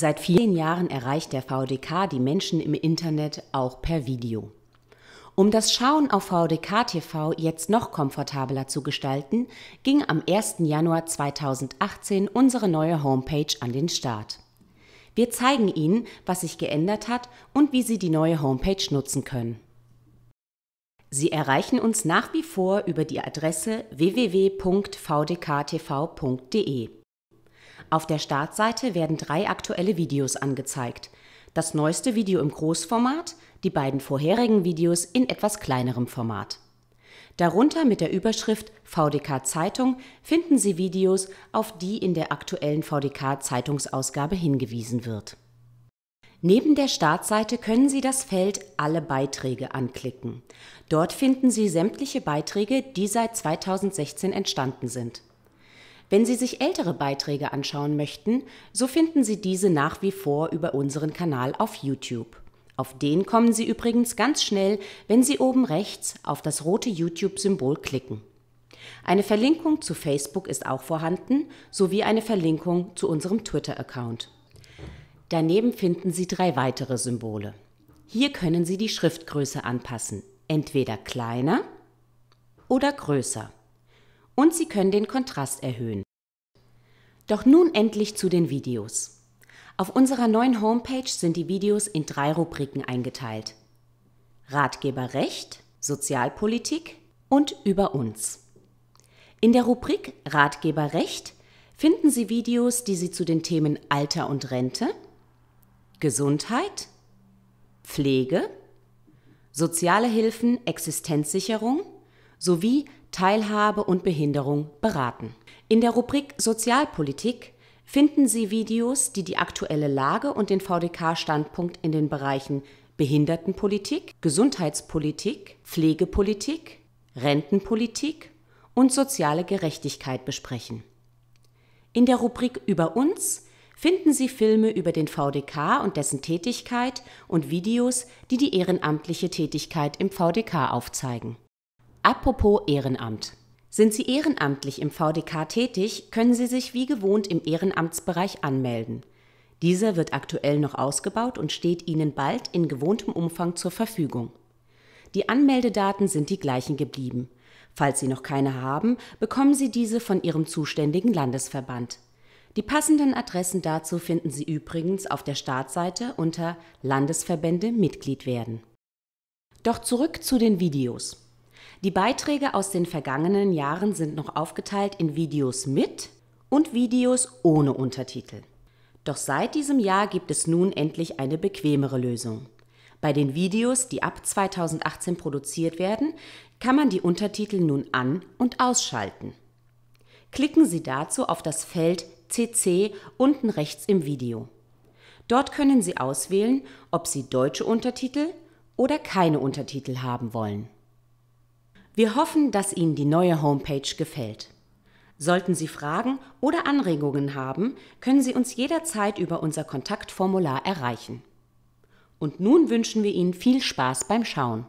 Seit vielen Jahren erreicht der VDK die Menschen im Internet auch per Video. Um das Schauen auf VDK TV jetzt noch komfortabler zu gestalten, ging am 1. Januar 2018 unsere neue Homepage an den Start. Wir zeigen Ihnen, was sich geändert hat und wie Sie die neue Homepage nutzen können. Sie erreichen uns nach wie vor über die Adresse www.vdktv.de. Auf der Startseite werden drei aktuelle Videos angezeigt. Das neueste Video im Großformat, die beiden vorherigen Videos in etwas kleinerem Format. Darunter mit der Überschrift VDK Zeitung finden Sie Videos, auf die in der aktuellen VDK Zeitungsausgabe hingewiesen wird. Neben der Startseite können Sie das Feld Alle Beiträge anklicken. Dort finden Sie sämtliche Beiträge, die seit 2016 entstanden sind. Wenn Sie sich ältere Beiträge anschauen möchten, so finden Sie diese nach wie vor über unseren Kanal auf YouTube. Auf den kommen Sie übrigens ganz schnell, wenn Sie oben rechts auf das rote YouTube-Symbol klicken. Eine Verlinkung zu Facebook ist auch vorhanden, sowie eine Verlinkung zu unserem Twitter-Account. Daneben finden Sie drei weitere Symbole. Hier können Sie die Schriftgröße anpassen, entweder kleiner oder größer. Und Sie können den Kontrast erhöhen. Doch nun endlich zu den Videos. Auf unserer neuen Homepage sind die Videos in drei Rubriken eingeteilt. Ratgeberrecht, Sozialpolitik und über uns. In der Rubrik Ratgeberrecht finden Sie Videos, die Sie zu den Themen Alter und Rente, Gesundheit, Pflege, soziale Hilfen, Existenzsicherung sowie Teilhabe und Behinderung beraten. In der Rubrik Sozialpolitik finden Sie Videos, die die aktuelle Lage und den VDK-Standpunkt in den Bereichen Behindertenpolitik, Gesundheitspolitik, Pflegepolitik, Rentenpolitik und soziale Gerechtigkeit besprechen. In der Rubrik Über uns finden Sie Filme über den VDK und dessen Tätigkeit und Videos, die die ehrenamtliche Tätigkeit im VDK aufzeigen. Apropos Ehrenamt. Sind Sie ehrenamtlich im VDK tätig, können Sie sich wie gewohnt im Ehrenamtsbereich anmelden. Dieser wird aktuell noch ausgebaut und steht Ihnen bald in gewohntem Umfang zur Verfügung. Die Anmeldedaten sind die gleichen geblieben. Falls Sie noch keine haben, bekommen Sie diese von Ihrem zuständigen Landesverband. Die passenden Adressen dazu finden Sie übrigens auf der Startseite unter Landesverbände Mitglied werden. Doch zurück zu den Videos. Die Beiträge aus den vergangenen Jahren sind noch aufgeteilt in Videos mit und Videos ohne Untertitel. Doch seit diesem Jahr gibt es nun endlich eine bequemere Lösung. Bei den Videos, die ab 2018 produziert werden, kann man die Untertitel nun an- und ausschalten. Klicken Sie dazu auf das Feld CC unten rechts im Video. Dort können Sie auswählen, ob Sie deutsche Untertitel oder keine Untertitel haben wollen. Wir hoffen, dass Ihnen die neue Homepage gefällt. Sollten Sie Fragen oder Anregungen haben, können Sie uns jederzeit über unser Kontaktformular erreichen. Und nun wünschen wir Ihnen viel Spaß beim Schauen.